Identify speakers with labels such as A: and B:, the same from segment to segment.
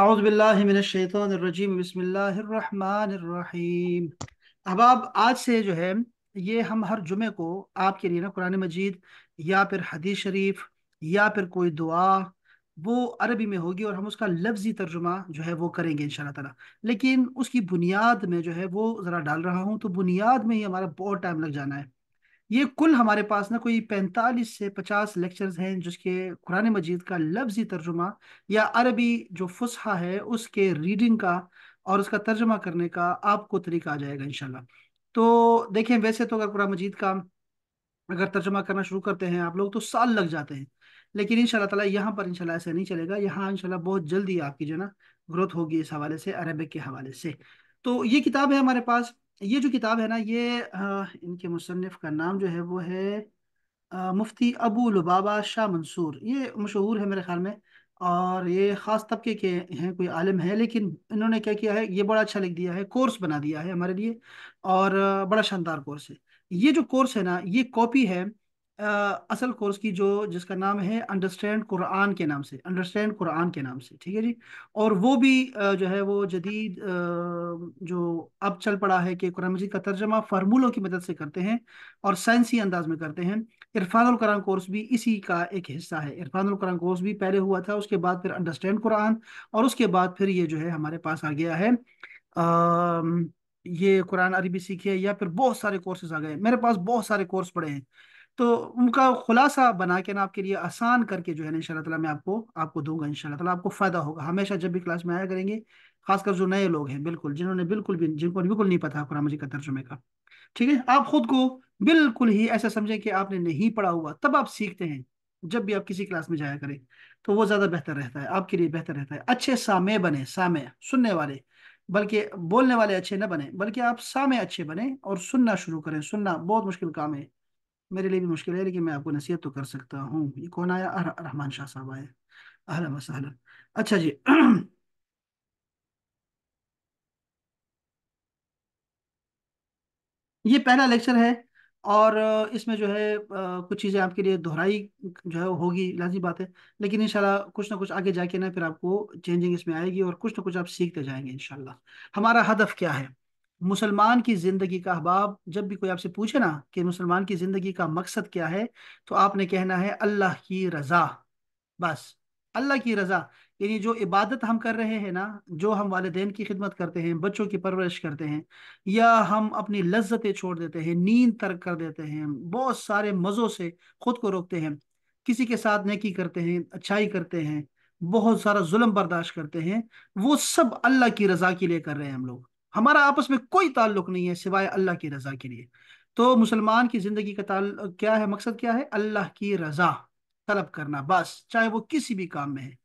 A: आउज़बिल्लिमिनशैतरजीम बसमीम अहबाब आज से जो है ये हम हर जुमे को आपके लिए ना कुरान मजीद या फिर हदीस शरीफ या फिर कोई दुआ वो अरबी में होगी और हम उसका लफ्जी तर्जुमा जो है वो करेंगे इन ताला लेकिन उसकी बुनियाद में जो है वो ज़रा डाल रहा हूँ तो बुनियाद में ही हमारा बहुत टाइम लग जाना है ये कुल हमारे पास ना कोई पैंतालीस से पचास लेक्चर्स हैं जिसके कुरान मजीद का लफ्जी तर्जुमा या अरबी जो फुसहा है उसके रीडिंग का और उसका तर्जुमा करने का आपको तरीका आ जाएगा इनशाला तो देखें वैसे तो अगर कुरान मजीद का अगर तर्जुमा करना शुरू करते हैं आप लोग तो साल लग जाते हैं लेकिन इन तला यहाँ पर इनशाला ऐसा नहीं चलेगा यहाँ इनशाला बहुत जल्दी आपकी जो ना ग्रोथ होगी इस हवाले से अरबिक के हवाले से तो ये किताब है हमारे पास ये जो किताब है ना ये आ, इनके मुसनफ़ का नाम जो है वो है आ, मुफ्ती अबू लुबाबा शाह मंसूर ये मशहूर है मेरे ख्याल में और ये ख़ास तबके के हैं कोई आलिम है लेकिन इन्होंने क्या किया है ये बड़ा अच्छा लिख दिया है कोर्स बना दिया है हमारे लिए और बड़ा शानदार कोर्स है ये जो कोर्स है ना ये कॉपी है असल कोर्स की जो जिसका नाम है अंडरस्टैंड कुरान के नाम से अंडरस्टैंड कुरान के नाम से ठीक है जी और वो भी जो है वो जदीद जो अब चल पड़ा है कि कुरान मजीद का तर्जमा फार्मूलों की मदद से करते हैं और साइंसी अंदाज में करते हैं इरफानुल कुरान कोर्स भी इसी का एक हिस्सा है इरफानुल कुरान कोर्स भी पहले हुआ था उसके बाद फिर अंडरस्टैंड कुरान और उसके बाद फिर ये जो है हमारे पास आ गया है आ, ये कुरान अरबी सीखे या फिर बहुत सारे कोर्सेज आ गए मेरे पास बहुत सारे कोर्स पड़े हैं तो उनका खुलासा बना के ना आपके लिए आसान करके जो है ना इन मैं आपको आपको दूंगा इन शाला आपको फ़ायदा होगा हमेशा जब भी क्लास में आया करेंगे खासकर जो नए लोग हैं बिल्कुल जिन्होंने बिल्कुल भी जिनको बिल्कुल नहीं पता कुरान मजीद का तर्जुमे का ठीक है आप खुद को बिल्कुल ही ऐसा समझें कि आपने नहीं पढ़ा हुआ तब आप सीखते हैं जब भी आप किसी क्लास में जाया करें तो वो ज़्यादा बेहतर रहता है आपके लिए बेहतर रहता है अच्छे सामे बने सामे सुनने वाले बल्कि बोलने वाले अच्छे न बने बल्कि आप सामे अच्छे बने और सुनना शुरू करें सुनना बहुत मुश्किल काम है मेरे लिए भी मुश्किल है लेकिन मैं आपको नसीहत तो कर सकता हूँ ये कौन आया अर, रहमान शाह साहब आए अहला वसहला अच्छा जी ये पहला लेक्चर है और इसमें जो है कुछ चीज़ें आपके लिए दोहराई जो है होगी लाजी बात है लेकिन इंशाल्लाह कुछ ना कुछ आगे जाके ना फिर आपको चेंजिंग इसमें आएगी और कुछ ना कुछ आप सीखते जाएंगे इंशाल्लाह हमारा हदफ क्या है मुसलमान की ज़िंदगी का अहबाब जब भी कोई आपसे पूछे ना कि मुसलमान की ज़िंदगी का मकसद क्या है तो आपने कहना है अल्लाह की रज़ा बस अल्लाह की रज़ा यानी जो इबादत हम कर रहे हैं ना जो हम वालदेन की खिदमत करते हैं बच्चों की परवरिश करते हैं या हम अपनी लज्जतें छोड़ देते हैं नींद तर्क कर देते हैं बहुत सारे मज़ों से खुद को रोकते हैं किसी के साथ नेकी करते हैं अच्छाई करते हैं बहुत सारा जुल्म बर्दाश्त करते हैं वो सब अल्लाह की रज़ा के लिए कर रहे हैं हम लोग हमारा आपस में कोई ताल्लुक नहीं है सिवाय अल्लाह की रजा के लिए तो मुसलमान की ज़िंदगी का क्या है मकसद क्या है अल्लाह की रजा तलब करना बस चाहे वो किसी भी काम में है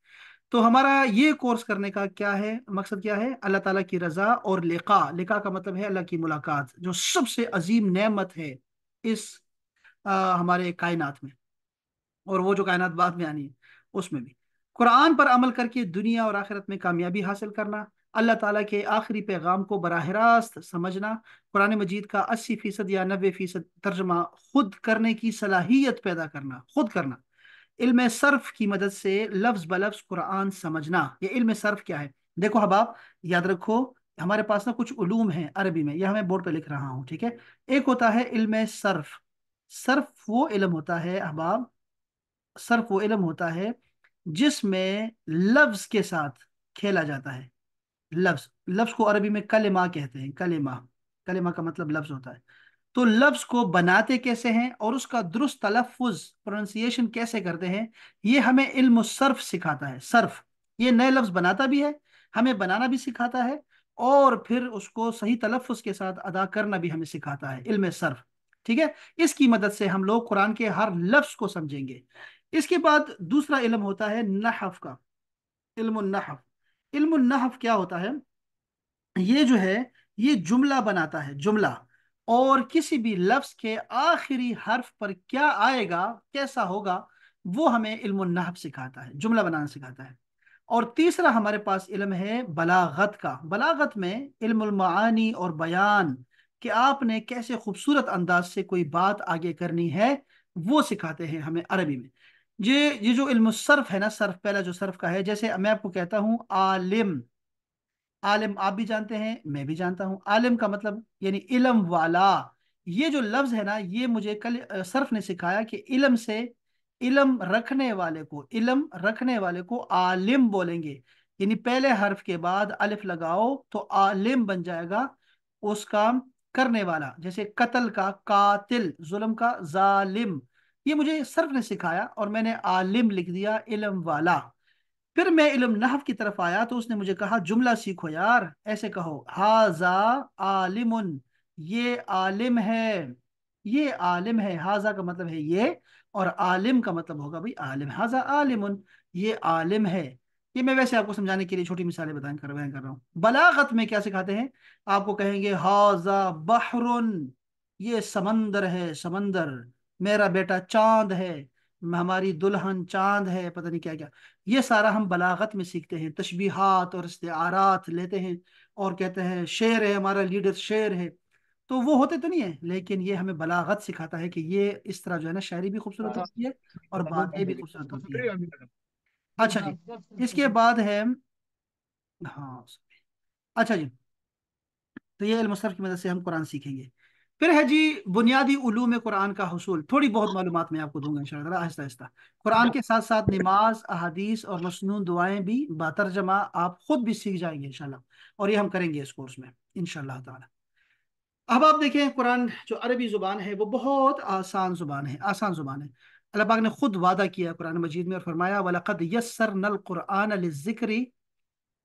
A: तो हमारा ये कोर्स करने का क्या है मकसद क्या है अल्लाह ताला की रजा और लिखा लिखा का मतलब है अल्लाह की मुलाकात जो सबसे अजीम नेमत है इस आ, हमारे कायनात में और वो जो कायनात बाद में आनी है उसमें भी कुरान पर अमल करके दुनिया और आखिरत में कामयाबी हासिल करना अल्लाह ताला के आखिरी पैगाम को बरह रास्त समझना कुरान मजीद का अस्सी फ़ीसद या नबे फ़ीसद तर्जमा खुद करने की सलाहियत पैदा करना खुद करना इल्म सर्फ की मदद से लफ्ज़ बलफ्स कुरान समझना ये इल्म सर्फ क्या है देखो हबाब याद रखो हमारे पास ना कुछ उलूम है अरबी में यह मैं बोर्ड पर लिख रहा हूँ ठीक है एक होता है इल्म सर्फ सर्फ वो इलम होता है अहबाब सर्फ वो इलम होता है जिसमें लफ्ज़ के साथ खेला जाता है लफ्ज लफ्ज को अरबी में कलेमा कहते हैं कलेमा कलेमा का मतलब लफ्ज होता है तो लफ्ज को बनाते कैसे हैं और उसका दुरुस्त तलफुज प्रोनाउंसिएशन कैसे करते हैं ये हमें इल्म सर्फ सिखाता है सर्फ ये नए लफ्ज बनाता भी है हमें बनाना भी सिखाता है और फिर उसको सही तलफ़ के साथ अदा करना भी हमें सिखाता है इल्म सर्फ ठीक है इसकी मदद से हम लोग कुरान के हर लफ्ज को समझेंगे इसके बाद दूसरा इलम होता है नहफ का इल्म नहफ इल्मुन्नहफ क्या होता है ये जो है ये जुमला बनाता है जुमला और किसी भी लफ्ज के आखिरी हर्फ पर क्या आएगा कैसा होगा वो हमें इल्मुन्नहब सिखाता है जुमला बनाना सिखाता है और तीसरा हमारे पास इल्म है बलागत का बलागत में इल्मानी और बयान कि आपने कैसे खूबसूरत अंदाज से कोई बात आगे करनी है वो सिखाते हैं हमें अरबी में ये ये जो इल्म सर्फ है ना सर्फ पहला जो सर्फ का है जैसे मैं आपको कहता हूँ आलिम आलिम आप भी जानते हैं मैं भी जानता हूँ आलिम का मतलब यानी इलम वाला ये जो लफ्ज है ना ये मुझे कल सर्फ ने सिखाया कि इलम से इलम रखने वाले को इलम रखने वाले को आलिम बोलेंगे यानी पहले हर्फ के बाद अलिफ लगाओ तो आलिम बन जाएगा उस काम करने वाला जैसे कत्ल का कातिल जुलम का जालिम ये मुझे सर्फ ने सिखाया और मैंने आलिम लिख दिया इलम वाला फिर मैं इलम नहफ की तरफ आया तो उसने मुझे कहा जुमला सीखो यार ऐसे कहो हाजा आलिम ये आलिम है ये आलिम है हाजा का मतलब है ये और आलिम का मतलब होगा भाई आलिम हाजा आलिम ये आलिम है ये मैं वैसे आपको समझाने के लिए छोटी मिसालें बताएं कर कर रहा हूँ बलागत में क्या सिखाते हैं आपको कहेंगे हाजा बहरुन ये समंदर है समंदर मेरा बेटा चांद है हमारी दुल्हन चांद है पता नहीं क्या क्या ये सारा हम बलागत में सीखते हैं तशबीहात और आरात लेते हैं और कहते हैं शेर है हमारा लीडर शेर है तो वो होते तो नहीं है लेकिन ये हमें बलागत सिखाता है कि ये इस तरह जो है ना शायरी भी खूबसूरत हाँ, होती है और हाँ, बातें भी खूबसूरत होती है अच्छा जी हाँ, इसके बाद है हाँ अच्छा जी तो ये की मदद से हम कुरान सीखेंगे फिर है जी बुनियादी उलूम कुरान का हसूल थोड़ी बहुत मालूम मैं आपको दूंगा इन आहिस्ता आहिस्ता कुरान के साथ साथ नमाज अहादीस और मसनू दुआएं भी बातरजमा आप खुद भी सीख जाएंगे इन और ये हम करेंगे इस कोर्स में इन तब अब आप देखें कुरान जो अरबी ज़ुबान है वो बहुत आसान ज़ुबान है आसान ज़ुबान है अल्लाह पाक ने खुद वादा किया कुरान मजीद में और फरमाया वलक़द यसर नल कुरान ज़िक्री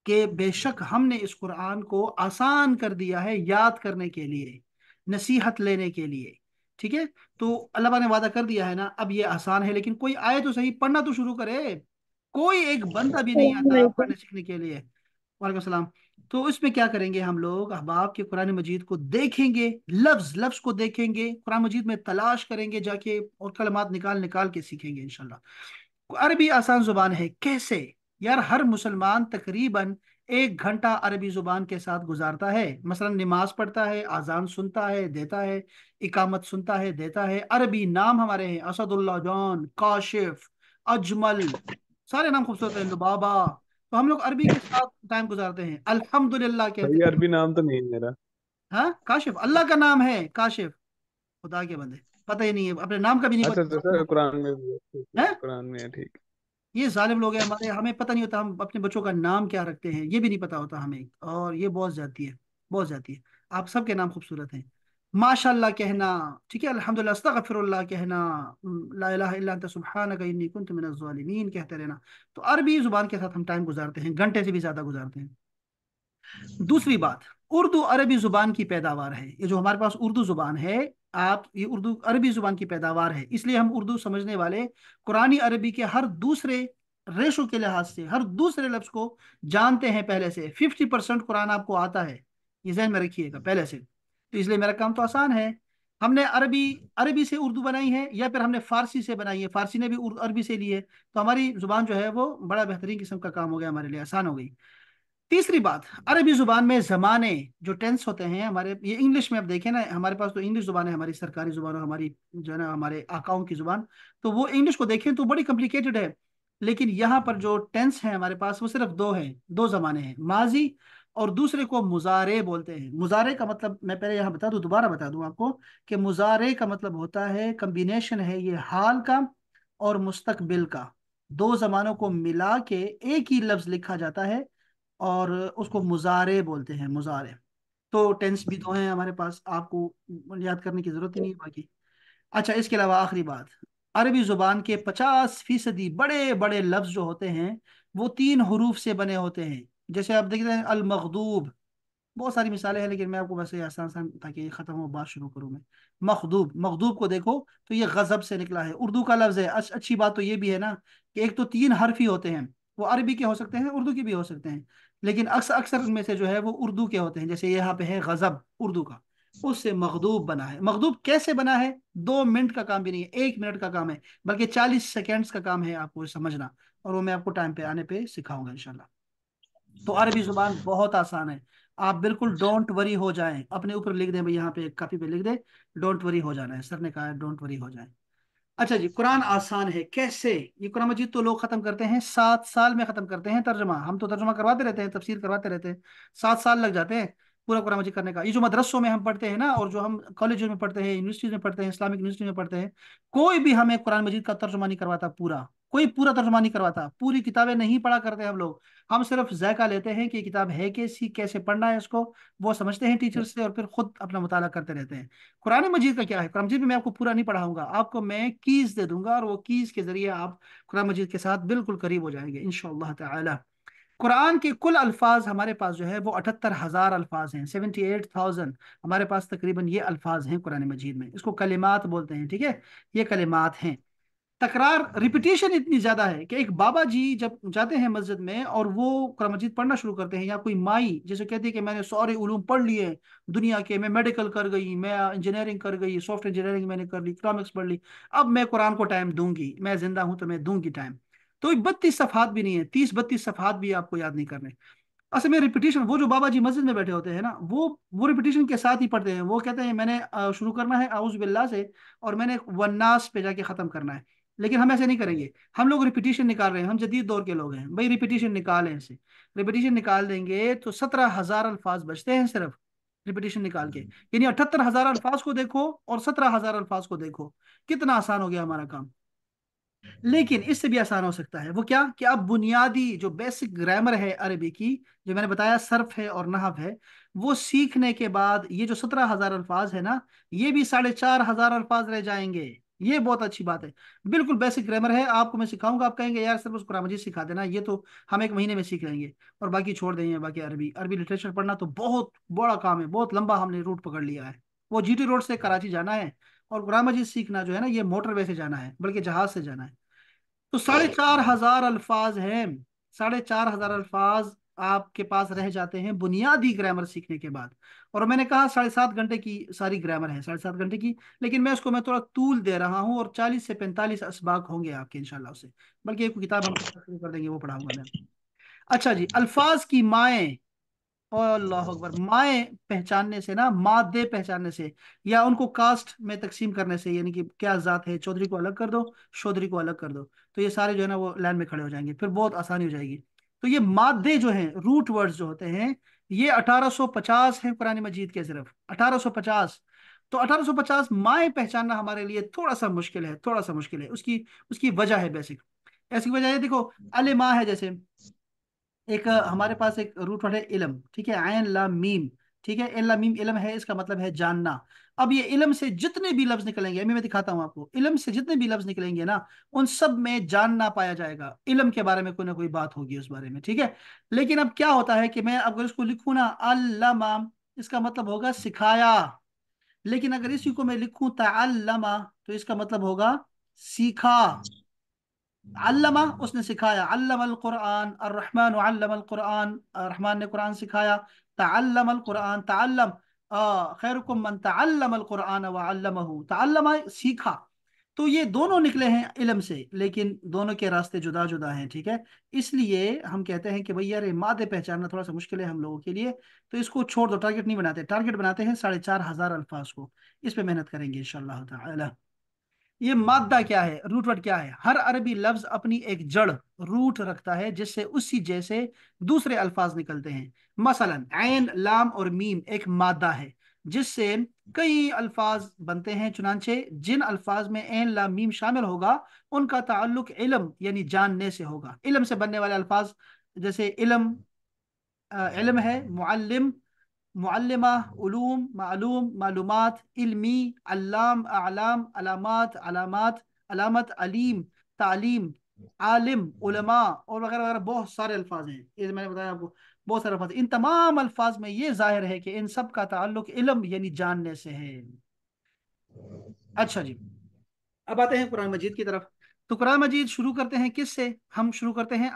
A: के बेशक हमने इस कुरान को आसान कर दिया है याद करने के लिए नसीहत लेने के लिए ठीक है तो अल्लाह ने वादा कर दिया है ना अब ये आसान है लेकिन कोई आए तो सही पढ़ना तो शुरू करे कोई एक बंदा भी नहीं आता पढ़ने सीखने के लिए वालेकुम तो इसमें क्या करेंगे हम लोग अहबाब के कुरान मजीद को देखेंगे लफ्ज लफ्ज को देखेंगे कुरान मजीद में तलाश करेंगे जाके और कलमात निकाल निकाल के सीखेंगे इनशाला अरबी आसान जुबान है कैसे यार हर मुसलमान तकरीबन एक घंटा अरबी ज़ुबान के साथ गुजारता है मसलन नमाज पढ़ता है आज़ान सुनता है देता है इकामत सुनता है देता है अरबी नाम हमारे हैं असदुल्ला जॉन काशिफ अजमल सारे नाम खूबसूरत हैं बाबा तो हम लोग अरबी के साथ टाइम गुजारते हैं अल्हम्दुलिल्लाह कहते हैं अरबी नाम तो नहीं मेरा हाँ काशिफ अल्लाह का नाम है काशिफ खुदा के बंदे पता ही नहीं है अपने नाम का भी नहीं अच्छा, पता अच्छा, हाँ? कुरान में है ठीक ये जालिम लोग हैं हमारे हमें पता नहीं होता हम अपने बच्चों का नाम क्या रखते हैं ये भी नहीं पता होता हमें और ये बहुत जाती है बहुत जाती है आप सबके नाम खूबसूरत हैं माशाल्लाह कहना ठीक है अल्हम्दुलिल्लाह अस्तगफिरुल्लाह कहना ला इलाहा इल्ला अंत इन्नी कहते रहना तो अरबी ज़ुबान के साथ हम टाइम गुजारते हैं घंटे से भी ज़्यादा गुजारते हैं दूसरी बात उर्दू अरबी ज़ुबान की पैदावार है ये जो हमारे पास उर्दू ज़ुबान है आप ये उर्दू अरबी ज़ुबान की पैदावार है इसलिए हम उर्दू समझने वाले कुरानी अरबी के हर दूसरे रेशो के लिहाज से हर दूसरे लफ्ज़ को जानते हैं पहले से फिफ्टी परसेंट कुरान आपको आता है ये जहन में रखिएगा पहले से तो इसलिए मेरा काम तो आसान है हमने अरबी अरबी से उर्दू बनाई है या फिर हमने फारसी से बनाई है फारसी ने भी अरबी से ली है तो हमारी ज़ुबान जो है वो बड़ा बेहतरीन किस्म का काम हो गया हमारे लिए आसान हो गई तीसरी बात अरबी ज़ुबान में ज़माने जो टेंस होते हैं हमारे ये इंग्लिश में आप देखें ना हमारे पास तो इंग्लिश ज़ुबान है हमारी सरकारी ज़ुबान और हमारी जो है ना हमारे आकाओं की ज़ुबान तो वो इंग्लिश को देखें तो बड़ी कॉम्प्लिकेटेड है लेकिन यहाँ पर जो टेंस है हमारे पास वो सिर्फ दो है दो ज़माने हैं माजी और दूसरे को मुजारे बोलते हैं मुजारे का मतलब मैं पहले यहाँ बता दू दोबारा बता दू आपको कि मुजारे का मतलब होता है कम्बिनेशन है ये हाल का और मुस्तकबिल का दो ज़मानों को मिला के एक ही लफ्ज़ लिखा जाता है और उसको मुजारे बोलते हैं मुजारे तो टेंस भी दो हैं हमारे पास आपको याद करने की ज़रूरत ही नहीं बाकी अच्छा इसके अलावा आखिरी बात अरबी ज़ुबान के पचास फीसदी बड़े बड़े लफ्ज़ जो होते हैं वो तीन हरूफ से बने होते हैं जैसे आप देखते हैं अलमखदूब बहुत सारी मिसालें हैं लेकिन मैं आपको वैसे आसान आसान ताकि ख़त्म हो बात शुरू करूँ मैं मखदूब मखदूब को देखो तो ये गज़ब से निकला है उर्दू का लफ्ज़ है अच्छी बात तो ये भी है ना कि एक तो तीन हर्फ ही होते हैं वो अरबी के हो सकते हैं उर्दू के भी हो सकते हैं लेकिन अक्सर अक्सर उनमें से जो है वो उर्दू के होते हैं जैसे यहाँ पे है गजब उर्दू का उससे मखदूब बना है मखदूब कैसे बना है दो मिनट का काम भी नहीं है एक मिनट का काम है बल्कि चालीस सेकेंड्स का काम है आपको समझना और वो मैं आपको टाइम पे आने पे सिखाऊंगा इनशाला तो अरबी जुबान बहुत आसान है आप बिल्कुल डोंट वरी हो जाए अपने ऊपर लिख दें भाई यहाँ पे कॉपी पे लिख दें डोंट वरी हो जाना है सर ने कहा डोंट वरी हो जाए अच्छा जी कुरान आसान है कैसे ये कुरान मजीद तो लोग ख़त्म करते हैं सात साल में ख़त्म करते हैं तर्जमा हम तो तर्जमा करवाते रहते हैं तफसीर करवाते रहते हैं सात साल लग जाते हैं पूरा कुरान मजीद करने का ये जो मदरसों में हम पढ़ते हैं ना और जो हम कॉलेज में पढ़ते हैं यूनिवर्सिटीज में पढ़ते हैं इस्लामिक यूनिवर्सिटी में पढ़ते हैं कोई भी हमें कुरान मजीद का तर्जुमा नहीं करवाता पूरा कोई पूरा तर्जुमा नहीं करवाता पूरी किताबें नहीं पढ़ा करते हम लोग हम सिर्फ जायका लेते हैं कि किताब है कैसी कैसे पढ़ना है इसको वो समझते हैं टीचर से और फिर खुद अपना मुताला करते रहते हैं कुरान मजीद का क्या है कुरान मजीद में मैं आपको पूरा नहीं पढ़ाऊंगा आपको मैं कीज़ दे दूंगा और वो कीज़ के ज़रिए आप कुरान मजीद के साथ बिल्कुल करीब हो जाएंगे इन शाह कुरान के कुल अल्फाज हमारे पास जो है वो अठहत्तर हज़ार अल्फाज हैं सेवेंटी एट थाउजेंड हमारे पास तकरीबन ये अल्फाज हैं कुरान मजीद में इसको कलिमात बोलते हैं ठीक है ये कलिमात हैं तकरार रिपीटेशन इतनी ज़्यादा है कि एक बाबा जी जब जाते हैं मस्जिद में और वो कुरान मजीद पढ़ना शुरू करते हैं या कोई माई जैसे कहती है कि मैंने सारे उलूम पढ़ लिए दुनिया के मैं मेडिकल कर गई मैं इंजीनियरिंग कर गई सॉफ्टवेयर इंजीनियरिंग मैंने कर ली इकनॉमिक्स पढ़ ली अब मैं कुरान को टाइम दूंगी मैं ज़िंदा हूँ तो मैं दूंगी टाइम तो बत्तीस सफात भी नहीं है तीस बत्तीस सफात भी आपको याद नहीं करने असल में रिपीटेशन वो जो बाबा जी मस्जिद में बैठे होते हैं ना वो वो रिपीटेशन के साथ ही पढ़ते हैं वो कहते हैं मैंने शुरू करना है आउज बिल्ला से और मैंने वन्नास पे जाके ख़त्म करना है लेकिन हम ऐसे नहीं करेंगे हम लोग रिपीटेशन निकाल रहे हैं हम जदीद दौर के लोग हैं भाई रिपीटेशन निकालें इसे रिपीटेशन निकाल देंगे तो सत्रह हज़ार अल्फाज बचते हैं सिर्फ रिपीटेशन निकाल के हम्म। यानी अठहत्तर हज़ार अल्फाज को देखो और सत्रह हज़ार अल्फाज को देखो कितना आसान हो गया हमारा काम लेकिन इससे भी आसान हो सकता है वो क्या कि आप बुनियादी जो बेसिक ग्रामर है अरबी की जो मैंने बताया सर्फ है और नहब है वो सीखने के बाद ये जो सत्रह हजार अल्फाज है ना ये भी साढ़े चार हजार अल्फाज रह जाएंगे ये बहुत अच्छी बात है बिल्कुल बेसिक ग्रामर है आपको मैं सिखाऊंगा आप कहेंगे यार सिर्फ उसको मुझे सिखा देना ये तो हम एक महीने में सीख लेंगे और बाकी छोड़ देंगे बाकी अरबी अरबी लिटरेचर पढ़ना तो बहुत बड़ा काम है बहुत लंबा हमने रूट पकड़ लिया है वो जीटी रोड से कराची जाना है और ग्रामर जी सीखना जो है ना ये मोटर वे से जाना है बल्कि जहाज से जाना है तो हाँ। साढ़े चार हजार अल्फाज हैं साढ़े चार हजार अल्फाज आपके पास रह जाते हैं बुनियादी ग्रामर सीखने के बाद और मैंने कहा साढ़े सात घंटे की सारी ग्रामर है साढ़े सात घंटे की लेकिन मैं उसको मैं थोड़ा तूल दे रहा हूँ और चालीस से पैंतालीस इसबाक होंगे आपके इनशाला उसे बल्कि एक किताब हम हाँ। शुरू कर देंगे वो पढ़ाऊंगा मैं अच्छा जी अल्फाज की माएँ अल्लाह अकबर माए पहचानने से ना मादे पहचानने से या उनको कास्ट में तकसीम करने से यानी कि क्या जात है चौधरी को अलग कर दो चौधरी को अलग कर दो तो ये सारे जो है ना वो लाइन में खड़े हो जाएंगे फिर बहुत आसानी हो जाएगी तो ये मादे जो हैं रूट वर्ड्स जो होते हैं ये 1850 हैं पुरानी मजीद के सिर्फ 1850 तो 1850 माए पहचानना हमारे लिए थोड़ा सा मुश्किल है थोड़ा सा मुश्किल है उसकी उसकी वजह है बेसिक ऐसी वजह है देखो अले माँ है जैसे एक हमारे पास एक रूट वर्ड है इलम ठीक है आयन ला मीम ठीक है ला मीम इलम है इसका मतलब है जानना अब ये इलम से जितने भी लफ्ज निकलेंगे अभी मैं दिखाता हूँ आपको इलम से जितने भी लफ्ज निकलेंगे ना उन सब में जानना पाया जाएगा इलम के बारे में कोई ना कोई बात होगी उस बारे में ठीक है लेकिन अब क्या होता है कि मैं अगर इसको लिखू ना अल्लामा इसका मतलब होगा सिखाया लेकिन अगर इसी को मैं लिखू तो इसका मतलब होगा सीखा अल्लमा उसने सिखाया अल्लमल कुरान रहमान अल्लमल कुरान रहमान ने कुरान सिखाया तल्लमल कुरान तल्लम खैरकुम मन कुरान सीखा तो ये दोनों निकले हैं इलम से लेकिन दोनों के रास्ते जुदा जुदा हैं ठीक है इसलिए हम कहते हैं कि भैया अरे मादे पहचानना थोड़ा सा मुश्किल है हम लोगों के लिए तो इसको छोड़ दो टारगेट नहीं बनाते टारगेट बनाते हैं साढ़े चार हजार अल्फाज को इस पर मेहनत करेंगे इन शाह ये मादा क्या है रूट वर्ड क्या है हर अरबी लफ्ज अपनी एक जड़ रूट रखता है जिससे उसी जैसे दूसरे अल्फाज निकलते हैं मसलन ऐन लाम और मीम एक मादा है जिससे कई अल्फाज बनते हैं चुनाचे जिन अल्फाज में एन लाम मीम शामिल होगा उनका ताल्लुक इलम यानी जानने से होगा इलम से बनने वाले अल्फाज जैसे इलम इलम है मुअल्लिम मुल्लमा ूम मालूम मालूमात इल्मी अल्लाम आलाम अलामत अलामत अलामत अलीम तालीम आलिम उलमा और वगैरह वगैरह बहुत सारे अल्फाज हैं ये मैंने बताया आपको बहुत सारे अल्फाज इन तमाम अल्फाज में ये जाहिर है कि इन सब का ताल्लुक इलम यानी जानने से है अच्छा जी अब आते हैं कुरान मजीद की तरफ तो कुरान मजीद शुरू करते हैं किस से हम शुरू करते हैं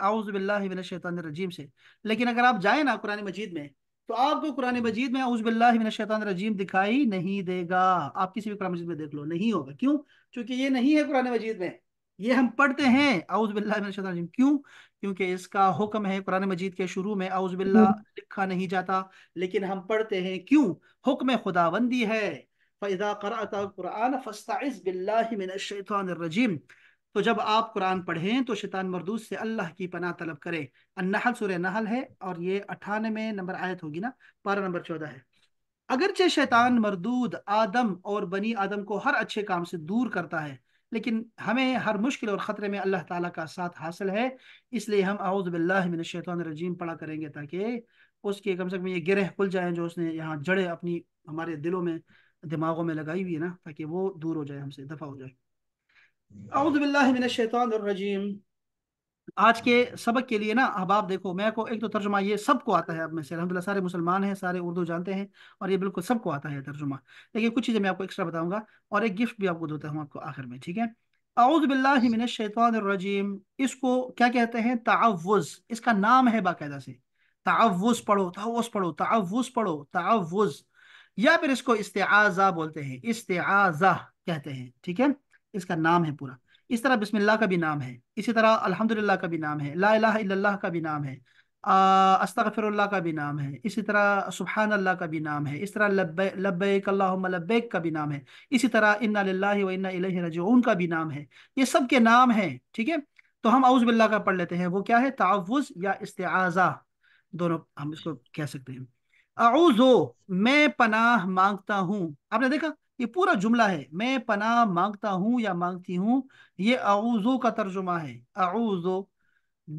A: रजीम से लेकिन अगर आप जाए ना कुरान मजीद में तो आपको कुरान मजीद में उजबिल्लाशैतान रजीम दिखाई नहीं देगा आप किसी भी कुरान मजीद में देख लो नहीं होगा क्यों क्योंकि ये नहीं है कुरान मजीद में ये हम पढ़ते हैं आउज़बिल्लाशैतान क्यों क्योंकि इसका हुक्म है कुरान मजीद के शुरू में आउज़बिल्ला हम्म। लिखा नहीं जाता लेकिन हम पढ़ते हैं क्यों हुक्म खुदाबंदी है फ़ैज़ा करात कुरान फ़स्ताज़ बिल्लाशैतान रजीम तो जब आप कुरान पढ़ें तो शैतान मरदूद से अल्लाह की पनाह तलब करें अन्नहल सुर नहल है और ये अठानवे नंबर आयत होगी ना पारा नंबर चौदह है अगरचे शैतान मरदूद आदम और बनी आदम को हर अच्छे काम से दूर करता है लेकिन हमें हर मुश्किल और ख़तरे में अल्लाह ताला का साथ हासिल है इसलिए हम रजीम पढ़ा करेंगे ताकि उसके कम से कम ये गिरह खुल जाए जो उसने यहाँ जड़े अपनी हमारे दिलों में दिमागों में लगाई हुई है ना ताकि वो दूर हो जाए हमसे दफ़ा हो जाए अउदबिल्लाशैतरजीम आज के सबक के लिए ना अहबाब देखो मैं को एक तो तर्जुमा ये सबको आता है अब में से अलहमदिल्ला सारे मुसलमान हैं सारे उर्दू जानते हैं और ये बिल्कुल सबको आता है तर्जुमा लेकिन कुछ चीज़ें मैं आपको एक्स्ट्रा बताऊंगा और एक गिफ्ट भी आपको देता हूँ आपको आखिर में ठीक है शैतानजीम इसको क्या कहते हैं तावज़ इसका नाम है बाकायदा से तावज़ पढ़ो तावज़ पढ़ो तावज़ पढ़ो तावज़ या फिर इसको इस्तेजा बोलते हैं इस्तेजा कहते हैं ठीक है इसका नाम है पूरा इस तरह बिस्मिल्लाह का भी नाम है इसी तरह अल्हम्दुलिल्लाह का भी नाम है ला इलाहा इल्लल्लाह का भी नाम है अस्तगफिरुल्लाह का भी नाम है इसी तरह सुबहान अल्लाह का भी नाम है इस तरह लब्बैक अल्लाहुम्मा लब्बैक का भी नाम है इसी तरह इन्ना लिल्लाहि व इन्ना इलैहि राजिऊन का भी नाम है ये सब के नाम हैं ठीक है तो हम औज़ु बिल्लाह का पढ़ लेते हैं वो क्या है तावुज़ या इस्तेआज़ा दोनों हम इसको कह सकते हैं औज़ु मैं पनाह मांगता हूँ आपने देखा ये पूरा जुमला है मैं पना मांगता हूँ या मांगती हूँ ये अवजो का तर्जुमा है आऊजो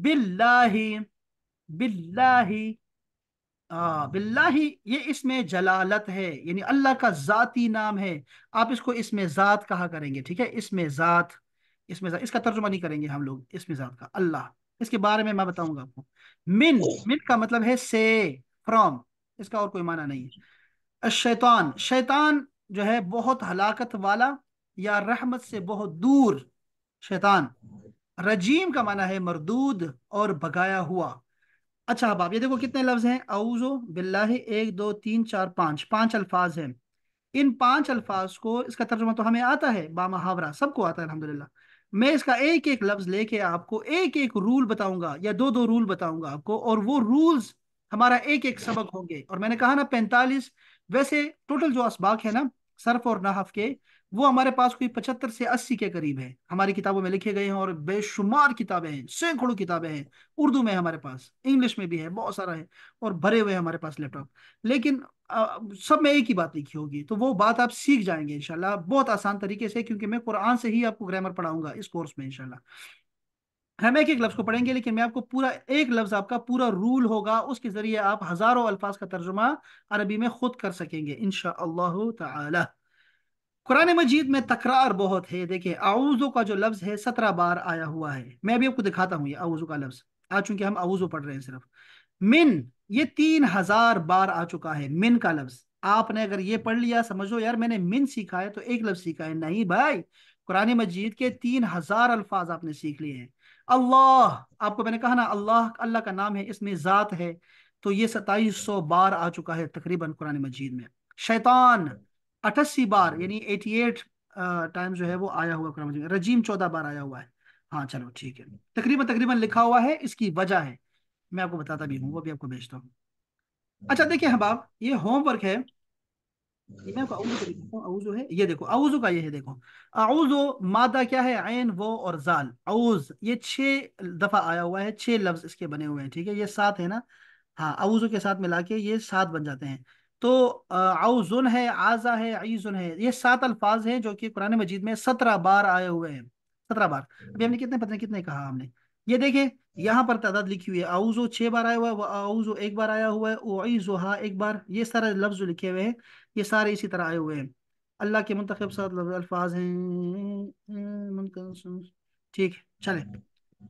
A: बिल्लाही बिल्लाही आ, बिल्लाही ये इसमें जलालत है यानी अल्लाह का जाती नाम है आप इसको इसमें ज़ात कहा करेंगे ठीक है इसमें ज़ात इसमें ज़ात इसका तर्जुमा नहीं करेंगे हम लोग इसमें ज़ात का अल्लाह इसके बारे में मैं बताऊंगा आपको मिन मिन का मतलब है से फ्रॉम इसका और कोई माना नहीं है शैतान शैतान जो है बहुत हलाकत वाला या रहमत से बहुत दूर शैतान रजीम का माना है मरदूद और भगाया हुआ अच्छा अब आप ये देखो कितने लफ्ज हैं अवजो बिल्ला एक दो तीन चार पाँच पाँच अल्फाज हैं इन पांच अल्फाज को इसका तर्जुमा तो हमें आता है बामहावरा सबको आता है अलहमदिल्ला मैं इसका एक एक लफ्ज लेके आपको एक एक रूल बताऊंगा या दो दो रूल बताऊंगा आपको और वो रूल्स हमारा एक एक सबक होंगे और मैंने कहा ना पैंतालीस वैसे टोटल जो इसबाक है ना सर्फ और नाहफ के वो हमारे पास कोई पचहत्तर से अस्सी के करीब है हमारी किताबों में लिखे गए हैं और बेशुमार किताबें हैं सैकड़ों किताबें हैं उर्दू में हमारे पास इंग्लिश में भी है बहुत सारा है और भरे हुए हमारे पास लैपटॉप लेकिन आ, सब में एक ही बात लिखी होगी तो वो बात आप सीख जाएंगे इनशाला बहुत आसान तरीके से क्योंकि मैं कुरान से ही आपको ग्रामर पढ़ाऊंगा इस कोर्स में इनशाला हम एक एक लफ्ज़ को पढ़ेंगे लेकिन मैं आपको पूरा एक लफ्ज़ आपका पूरा रूल होगा उसके ज़रिए आप हज़ारों अल्फाज का तर्जुमा अरबी में ख़ुद कर सकेंगे इन ताला कुरान मजीद में तकरार बहुत है देखिए आउज़ो का जो लफ्ज़ है सत्रह बार आया हुआ है मैं अभी आपको दिखाता हूँ ये आउज़ो का लफ्ज़ आज चूंकि हम आउज़ो पढ़ रहे हैं सिर्फ मिन ये तीन हज़ार बार आ चुका है मिन का लफ्ज़ आपने अगर ये पढ़ लिया समझो यार मैंने मिन सीखा है तो एक लफ्ज़ सीखा है नहीं भाई कुरान मजीद के तीन हज़ार अल्फाज आपने सीख लिए हैं अल्लाह आपको मैंने कहा ना अल्लाह अल्लाह का नाम है इसमें ज़ात है तो ये सताईस सौ बार आ चुका है तकरीबन कुरान मजीद में शैतान अठासी बार यानी एटी एट टाइम जो है वो आया हुआ कुरान मजीद में रजीम चौदह बार आया हुआ है हाँ चलो ठीक है तकरीबन तकरीबन लिखा हुआ है इसकी वजह है मैं आपको बताता भी हूँ वो भी आपको भेजता हूँ अच्छा देखिए हबाब ये होमवर्क है ये मैं आपको है ये देखो का ये है देखो अवजो मादा क्या है आयन वो और जाल अवज ये छह दफा आया हुआ है छह लफ्ज इसके बने हुए हैं ठीक है ये सात है ना हाँ अवजो के साथ मिला के ये सात बन जाते हैं तो अवजुन है आजा है आईजुन है ये सात अल्फाज हैं जो कि कुरान मजीद में सत्रह बार आए हुए हैं सत्रह बार अभी हमने कितने पता नहीं कितने कहा हमने ये देखिए यहाँ पर तादाद लिखी हुई है आउजो छह बार आया हुआ है वह आउजो एक बार आया हुआ है ओईजो हा एक बार ये सारे लफ्ज लिखे हुए हैं ये सारे इसी तरह आए हुए हैं अल्लाह के मुंतब सात अल्फाज हैं ठीक है चले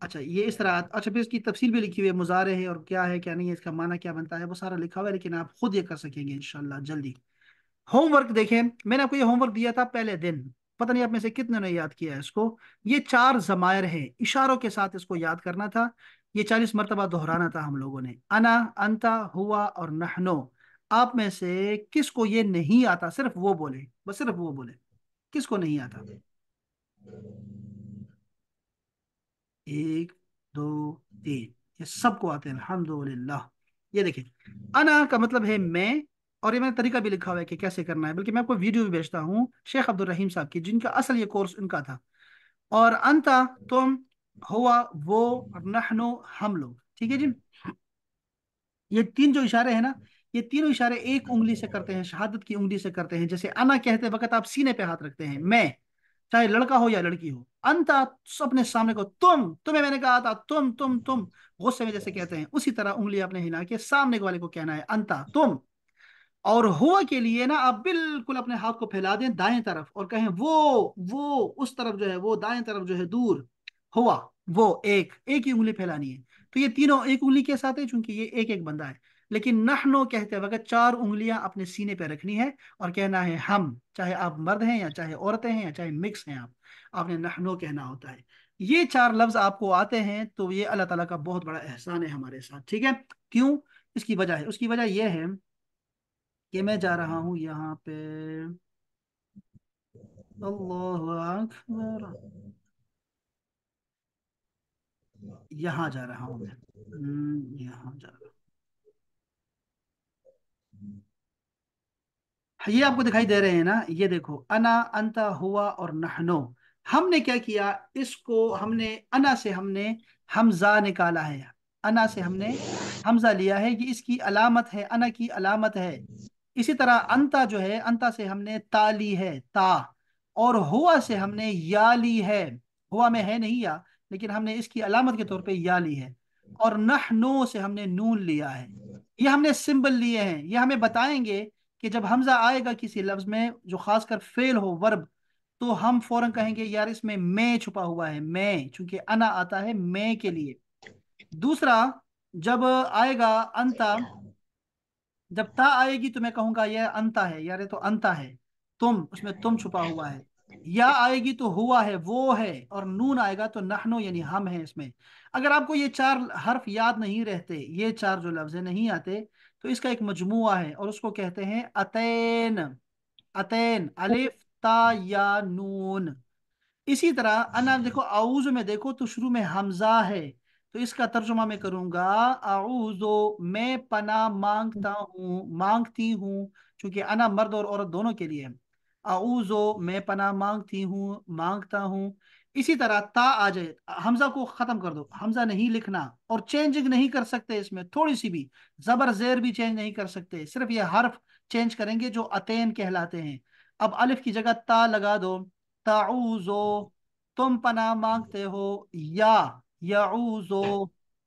A: अच्छा ये इस तरह अच्छा फिर इसकी तफसील भी लिखी हुई है मुजारे है और क्या है क्या नहीं है इसका माना क्या बनता है वो सारा लिखा हुआ है लेकिन आप खुद ये कर सकेंगे इनशाला जल्दी होमवर्क देखें मैंने आपको ये होमवर्क दिया था पहले दिन पता नहीं आप में से कितने ने याद किया है इसको ये चार जमायर है इशारों के साथ इसको याद करना था ये चालीस मरतबा दोहराना था हम लोगों ने अना अंता हुआ और नहनो आप में से किसको ये नहीं आता सिर्फ वो बोले बस सिर्फ वो बोले किसको नहीं आता एक दो तीन ये सबको आते हैं अलहमदुल्ला ये देखिए अना का मतलब है मैं और ये मैंने तरीका भी लिखा हुआ है कि कैसे करना है बल्कि मैं आपको वीडियो भी भेजता हूँ शेख अब्दुल रहीम साहब की जिनका असल ये कोर्स उनका था और अंता तुम हुआ वो नहनो हम लोग ठीक है जी ये तीन जो इशारे हैं ना ये तीनों इशारे एक उंगली से करते हैं शहादत की उंगली से करते हैं जैसे अना कहते वक्त आप सीने पे हाथ रखते हैं मैं चाहे लड़का हो या लड़की हो अंता अपने सामने को तुम तुम्हें मैंने कहा था तुम तुम तुम गुस्से में जैसे कहते हैं उसी तरह उंगली आपने हिला के सामने वाले को कहना है अंता तुम और हुआ के लिए ना आप बिल्कुल अपने हाथ को फैला दें दाएं तरफ और कहें वो वो उस तरफ जो है वो दाएं तरफ जो है दूर हुआ वो एक एक ही उंगली फैलानी है तो ये तीनों एक उंगली के साथ है चूंकि ये एक एक बंदा है लेकिन नहनो कहते वक्त चार उंगलियां अपने सीने पर रखनी है और कहना है हम चाहे आप मर्द हैं या चाहे औरतें हैं या चाहे मिक्स हैं आप आपने नहनो कहना होता है ये चार लफ्ज आपको आते हैं तो ये अल्लाह ताला का बहुत बड़ा एहसान है हमारे साथ ठीक है क्यों इसकी वजह है उसकी वजह यह है कि मैं जा रहा हूं यहाँ पे अल्लाह यहाँ जा रहा हूँ मैं हम्म, यहाँ जा रहा हूँ ये आपको दिखाई दे रहे हैं ना ये देखो अना अंता हुआ और नहनो हमने क्या किया इसको हमने अना से हमने हमजा निकाला है अना से हमने हमजा लिया है ये इसकी अलामत है अना की अलामत है इसी तरह अंता जो है अंता से हमने ता ली है ता और हुआ से हमने या ली है हुआ में है नहीं या लेकिन हमने इसकी अलामत के तौर पे या ली है और नहनो से हमने नून लिया है ये हमने सिंबल लिए हैं ये हमें बताएंगे कि जब हमजा आएगा किसी लफ्ज में जो खासकर फेल हो वर्ब तो हम फौरन कहेंगे यार इसमें मैं छुपा हुआ है मैं चूंकि अना आता है मैं के लिए दूसरा जब आएगा अंता जब ता आएगी तो मैं कहूंगा यह अंता है यार तो अंता है तुम उसमें तुम छुपा हुआ है या आएगी तो हुआ है वो है और नून आएगा तो नहनो यानी हम है इसमें अगर आपको ये चार हर्फ याद नहीं रहते ये चार जो लफ्ज नहीं आते तो इसका एक मजमु है और उसको कहते हैं अतैन अतैन अलिफ ता या नून इसी तरह अना देखो आउज में देखो तो शुरू में हमजा है तो इसका तर्जुमा मैं करूंगा आऊजो मैं पना मांगता हूँ मांगती हूँ चूंकि अना मर्द और औरत दोनों के लिए आऊजो मैं पना मांगती हूँ मांगता हूँ इसी तरह ता आ जाए हमजा को खत्म कर दो हमजा नहीं लिखना और चेंजिंग नहीं कर सकते इसमें थोड़ी सी भी जबर जेर भी चेंज नहीं कर सकते सिर्फ ये हर्फ चेंज करेंगे जो अतैन कहलाते हैं अब अलिफ की जगह ता लगा दो ताऊजो तुम पना मांगते हो या याऊजो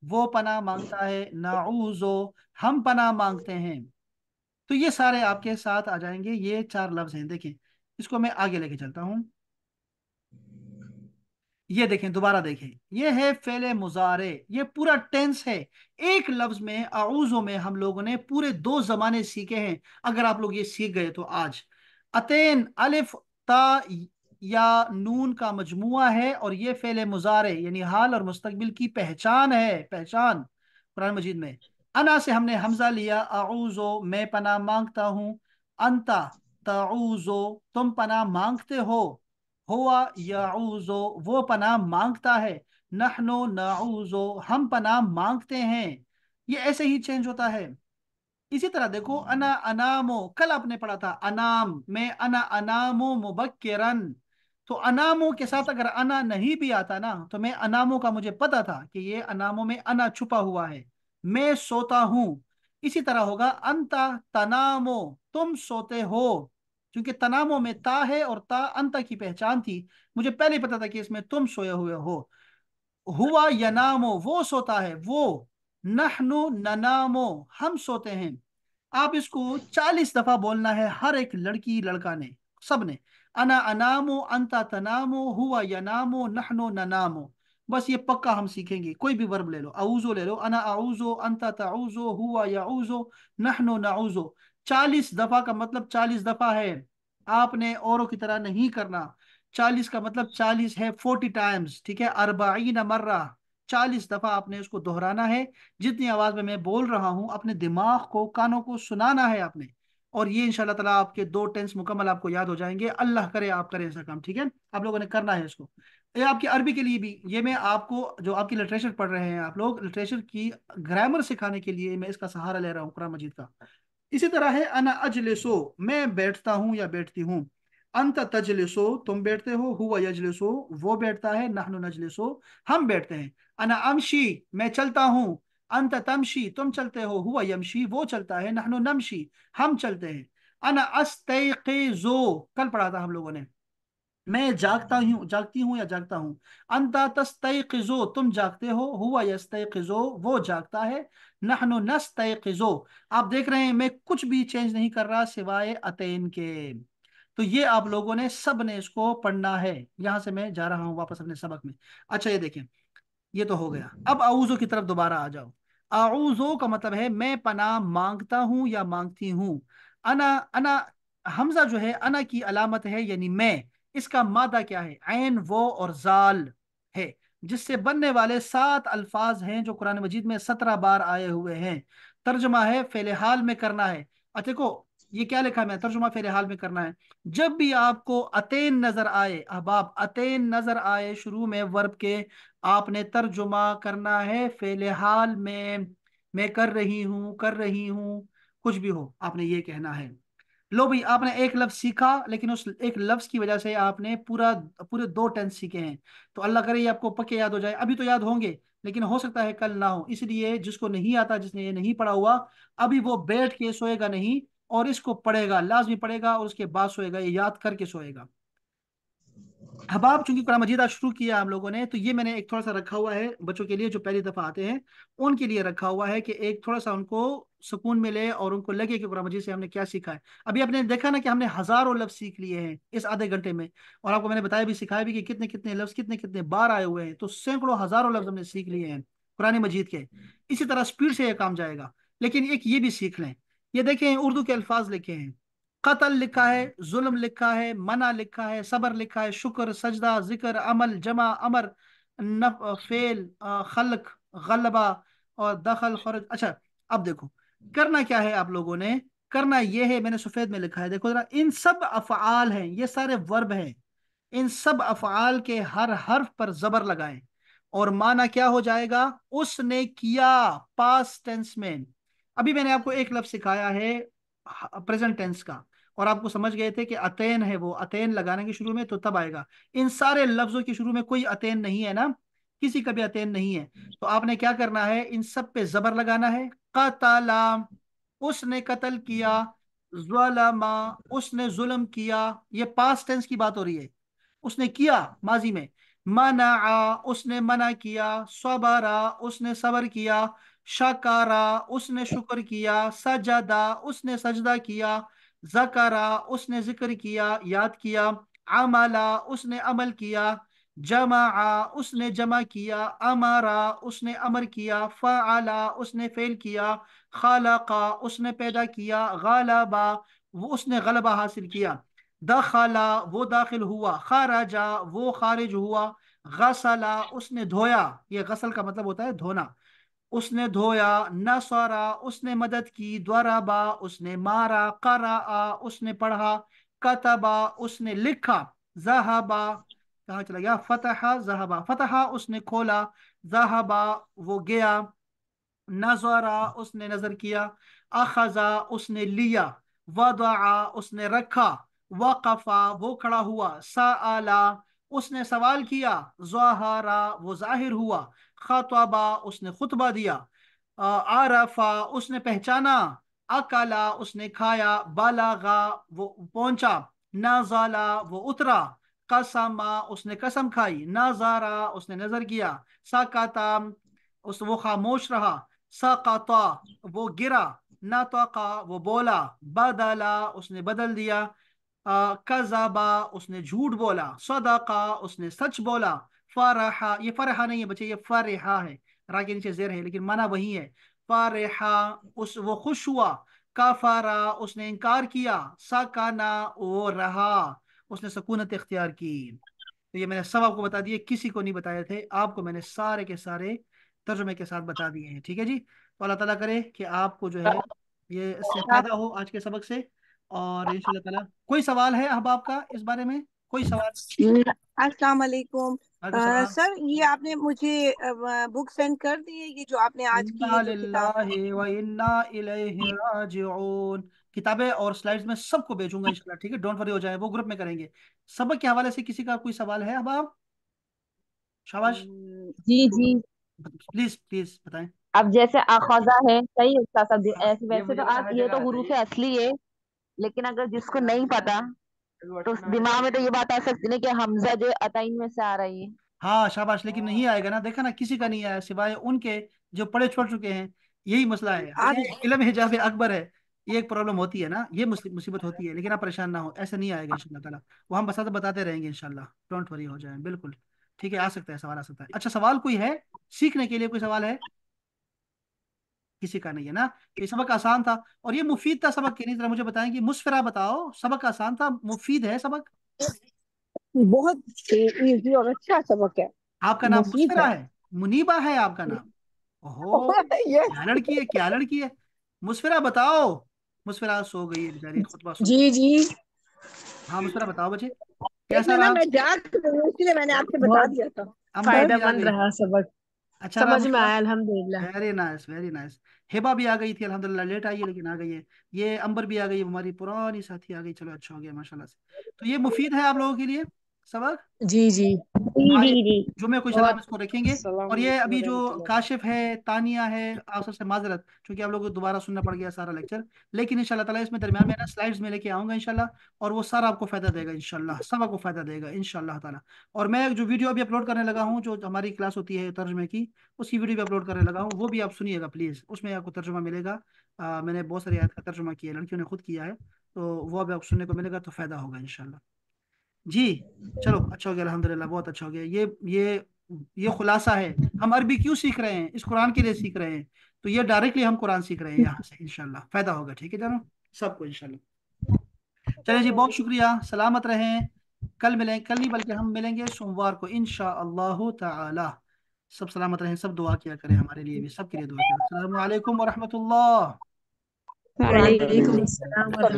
A: वो पना मांगता है नाऊजो हम पना मांगते हैं तो ये सारे आपके साथ आ जाएंगे ये चार लफ्ज हैं देखें इसको मैं आगे लेके चलता हूं ये देखें दोबारा देखें ये है फेले मुजारे ये पूरा टेंस है एक लफ्ज में आउजो में हम लोगों ने पूरे दो जमाने सीखे हैं अगर आप लोग ये सीख गए तो आज अतेन अलिफ ता या नून का मजमु है और ये फेल मुजारे यानी हाल और मुस्तबिल की पहचान है पहचान कुरान मजीद में अना से हमने हमजा लिया आऊजो मैं पना मांगता हूँ अंता ताऊजो तुम पना मांगते हो हुआ याऊजो वो पना मांगता है नहनो नाऊजो हम पना मांगते हैं ये ऐसे ही चेंज होता है इसी तरह देखो अना अनामो कल आपने पढ़ा था अनाम में अना अनामो मुबक्रन तो अनामो के साथ अगर अना नहीं भी आता ना तो मैं अनामों का मुझे पता था कि ये अनामों में अना छुपा हुआ है मैं सोता हूं इसी तरह होगा अंता तनामो तुम सोते हो क्योंकि तनामो में ता है और ता अंत की पहचान थी मुझे पहले पता था कि इसमें तुम सोए हुए हो हुआ यनामो वो सोता है वो नहनु ननामो हम सोते हैं आप इसको चालीस दफा बोलना है हर एक लड़की लड़का ने सबने अना अनामो अंता तनामो हुआ यनामो नहनो ननामो बस ये पक्का हम सीखेंगे कोई भी वर्ब ले लो आउजो ले लो अना आउजो अंता ताउजो हुआ याउजो नहनो नाउजो चालीस दफा का मतलब चालीस दफा है आपने औरों की तरह नहीं करना चालीस का मतलब चालीस है फोर्टी टाइम्स ठीक है अरबाई न मर्रा चालीस दफ़ा आपने उसको दोहराना है जितनी आवाज़ में मैं बोल रहा हूँ अपने दिमाग को कानों को सुनाना है आपने और ये इन ताला आपके दो टेंस मुकम्मल आपको याद हो जाएंगे अल्लाह करे आप करें ऐसा काम ठीक है आप लोगों ने करना है इसको ये आपकी अरबी के लिए भी ये मैं आपको जो आपकी लिटरेचर पढ़ रहे हैं आप लोग लिटरेचर की ग्रामर सिखाने के लिए मैं इसका सहारा ले रहा हूँ कुरान मजीद का इसी तरह है अना अजलिसो मैं बैठता हूँ या बैठती हूँ अंत तजलिसो तुम बैठते हो हुआ वो बैठता है नहनु नजलिसो हम बैठते हैं अना अमशी मैं चलता हूँ अंत तमशी तुम चलते हो हुआ यमशी वो चलता है नहनो नमशी हम चलते हैं अन अस्तो कल पढ़ा था हम लोगों ने मैं जागता हूँ जागती हूँ या जागता हूँ अंता तस्तो तुम जागते हो हुआ यस्तो वो जागता है नहनो नस्तो आप देख रहे हैं मैं कुछ भी चेंज नहीं कर रहा सिवाय अतैन के तो ये आप लोगों ने सब ने इसको पढ़ना है यहां से मैं जा रहा हूं वापस अपने सबक में अच्छा ये देखें ये तो हो गया अब आउजो की तरफ दोबारा आ जाओ आऊजो का मतलब है मैं पना मांगता हूं या मांगती हूं अना अना हमजा जो है अना की अलामत है यानी मैं इसका मादा क्या है आन वो और जाल है जिससे बनने वाले सात अल्फाज हैं जो कुरान मजीद में सत्रह बार आए हुए हैं तर्जमा है फेले हाल में करना है देखो ये क्या लिखा मैं तर्जुमा फेरे हाल में करना है जब भी आपको अतेन नजर आए अहबाब अतेन नजर आए शुरू में वर्ब के आपने तर्जुमा करना है फ़िलहाल में मैं कर रही हूँ कर रही हूँ कुछ भी हो आपने ये कहना है लो भाई आपने एक लफ्ज सीखा लेकिन उस एक लफ्ज की वजह से आपने पूरा पूरे दो टेंस सीखे हैं तो अल्लाह करे ये आपको पक्के याद हो जाए अभी तो याद होंगे लेकिन हो सकता है कल ना हो इसलिए जिसको नहीं आता जिसने ये नहीं पढ़ा हुआ अभी वो बैठ के सोएगा नहीं और इसको पढ़ेगा लाजमी पढ़ेगा और उसके बाद सोएगा ये याद करके सोएगा हबाब चूंकि कुरान मजीद आज शुरू किया हम लोगों ने तो ये मैंने एक थोड़ा सा रखा हुआ है बच्चों के लिए जो पहली दफ़ा आते हैं उनके लिए रखा हुआ है कि एक थोड़ा सा उनको सुकून मिले और उनको लगे कि कुरान मजीद से हमने क्या सीखा है अभी आपने देखा ना कि हमने हज़ारों लफ्ज़ सीख लिए हैं इस आधे घंटे में और आपको मैंने बताया भी सिखाया भी कि कितने कितने लफ्ज़ कितने कितने बार आए हुए हैं तो सैकड़ों हज़ारों लफ्ज़ हमने सीख लिए हैं कुरान मजीद के इसी तरह स्पीड से यह काम जाएगा लेकिन एक ये भी सीख लें ये देखें उर्दू के अल्फाज लिखे हैं कतल लिखा है जुल्म लिखा है मना लिखा है सबर लिखा है शुक्र सजदा जिक्र अमल जमा अमर फेल खलक गलबा और दखल खरज अच्छा अब देखो करना क्या है आप लोगों ने करना यह है मैंने सफेद में लिखा है देखो जरा इन सब अफआल हैं ये सारे वर्ब हैं इन सब अफआल के हर हर्फ पर जबर लगाएं और माना क्या हो जाएगा उसने किया पास टेंस में अभी मैंने आपको एक लफ्ज सिखाया है प्रेजेंट टेंस का और आपको समझ गए थे कि अतैन है वो अतैन लगाने के शुरू में तो तब आएगा इन सारे लफ्जों के शुरू में कोई अतैन नहीं है ना किसी का भी अतैन नहीं है तो आपने क्या करना है इन सब पे जबर लगाना है कतला उसने कत्ल किया जुलमा उसने जुलम किया ये पास्ट टेंस की बात हो रही है उसने किया माजी में मना उसने मना किया सबरा उसने सबर किया शकारा उसने शुक्र किया सजदा उसने सजदा किया जकारा उसने जिक्र किया याद किया अमला उसने अमल किया जमा उसने जमा किया अमारा उसने अमर किया फ़ाला उसने फेल किया खालाका उसने पैदा किया गालबा उसने गलबा हासिल किया दखला वो दाखिल हुआ खाराजा वो खारिज हुआ गसला उसने धोया ये गसल का मतलब होता है धोना उसने धोया नसरा उसने मदद की बा उसने मारा करा उसने पढ़ा कतबा उसने लिखा जहाबा कहा चला गया फतहा जहाबा फतहा उसने खोला जहाबा वो गया नजरा उसने नजर किया अखजा उसने लिया वदा उसने रखा वकफा वो खड़ा हुआ सा आला उसने सवाल किया जहारा वो जाहिर हुआ खातबा उसने खुतबा दिया आरफा उसने पहचाना अकाला उसने खाया बालागा वो पहुंचा नाजाला वो उतरा कसमा उसने कसम खाई नाजारा उसने नजर किया साकाता उस वो खामोश रहा साकाता वो गिरा ना तो वो बोला बदला उसने बदल दिया कजाबा उसने झूठ बोला सदाका उसने सच बोला फरहा ये फरहा नहीं है बच्चे ये फरहा है रा के नीचे जेर है लेकिन माना वही है फरहा उस वो खुश हुआ काफारा उसने इनकार किया सकाना ओ रहा उसने सकूनत इख्तियार की तो ये मैंने सब आपको बता दिए किसी को नहीं बताए थे आपको मैंने सारे के सारे तर्जुमे के साथ बता दिए हैं ठीक है जी तो अल्लाह ताला करे कि आपको जो है ये इससे फायदा हो आज के सबक से और इंशाल्लाह ताला कोई सवाल है अहबाब का इस बारे में कोई सवाल अस्सलाम वालेकुम सर ये आपने मुझे बुक सेंड कर दी है ये जो आपने आज की किताबें और स्लाइड्स में सबको भेजूंगा इंशाल्लाह ठीक है डोंट वरी हो जाए वो ग्रुप में करेंगे सबक के हवाले से किसी का कोई सवाल है अब आप शाबाश जी जी प्लीज प्लीज बताएं अब जैसे आखोजा है सही है हाँ, वैसे तो आप ये तो गुरु से असली है लेकिन अगर जिसको नहीं पता तो अच्छा दिमाग में तो ये बात आ सकती है कि हमजा जो अताइन में से आ रही है हाँ शाबाश लेकिन हाँ। नहीं आएगा ना देखा ना किसी का नहीं आया सिवाय उनके जो पढ़े छोड़ चुके हैं यही मसला है इलम हिजाब अकबर है ये एक प्रॉब्लम होती है ना ये मुसीबत होती है लेकिन आप परेशान ना हो ऐसा नहीं आएगा इंशाल्लाह ताला वो हम बसाते बताते रहेंगे इंशाल्लाह डोंट वरी हो जाए बिल्कुल ठीक है आ सकता है सवाल आ सकता है अच्छा सवाल कोई है सीखने के लिए कोई सवाल है किसी का नहीं है ना तो ये सबक आसान था और ये मुफीद था सबक के तरह मुझे बताएं कि मुस्फिरा बताओ सबक आसान था मुफीद है सबक बहुत इजी और अच्छा सबक है आपका नाम मुस्फिरा है मुनीबा है आपका नाम ओहो क्या लड़की है क्या लड़की है मुस्फिरा बताओ मुस्फिरा सो गई है बेचारी खुतबा जी जी हाँ मुस्फिरा बताओ बच्चे कैसा मैं जाग इसलिए मैंने आपसे बता दिया था फायदेमंद रहा सबक अच्छा समझ में आया अल्हम्दुलिल्लाह वेरी नाइस वेरी नाइस हेबा भी आ गई थी अल्हम्दुलिल्लाह लेट आई है लेकिन आ गई है ये अंबर भी आ गई हमारी पुरानी साथी आ गई चलो अच्छा हो गया माशाल्लाह से तो ये मुफीद है आप लोगों के लिए सबक जी जी जुमे को इंशाल्लाह इसको रखेंगे और ये अभी जो काशिफ है तानिया है आप सबसे माजरत क्योंकि आप लोगों को दोबारा सुनना पड़ गया सारा लेक्चर लेकिन इंशाल्लाह ताला इसमें दरमियान में ना स्लाइड्स में लेके आऊंगा इंशाल्लाह और वो सारा आपको फायदा देगा इंशाल्लाह सब आपको फायदा देगा इंशाल्लाह ताला और मैं जो वीडियो अभी अपलोड करने लगा हूँ जो हमारी क्लास होती है तर्जमे की उसकी वीडियो भी अपलोड करने लगा हूँ वो भी आप सुनिएगा प्लीज़ उसमें आपको तर्जुमा मिलेगा मैंने बहुत सारी आयत का तर्जुमा किया लड़कियों ने खुद किया है तो वो अभी आप सुनने को मिलेगा तो फायदा होगा इनशाला जी चलो अच्छा हो गया अलहमदिल्ला बहुत अच्छा हो गया ये ये ये खुलासा है हम अरबी क्यों सीख रहे हैं इस कुरान के लिए सीख रहे हैं तो ये डायरेक्टली हम कुरान सीख रहे हैं यहाँ से इनशाला फायदा होगा ठीक है जानो सबको इनशाला चले जी बहुत शुक्रिया सलामत रहें कल मिलेंगे कल नहीं बल्कि हम मिलेंगे सोमवार को इन ताला सब सलामत रहें सब दुआ किया करें हमारे लिए भी सब के लिए दुआ करें वरहमल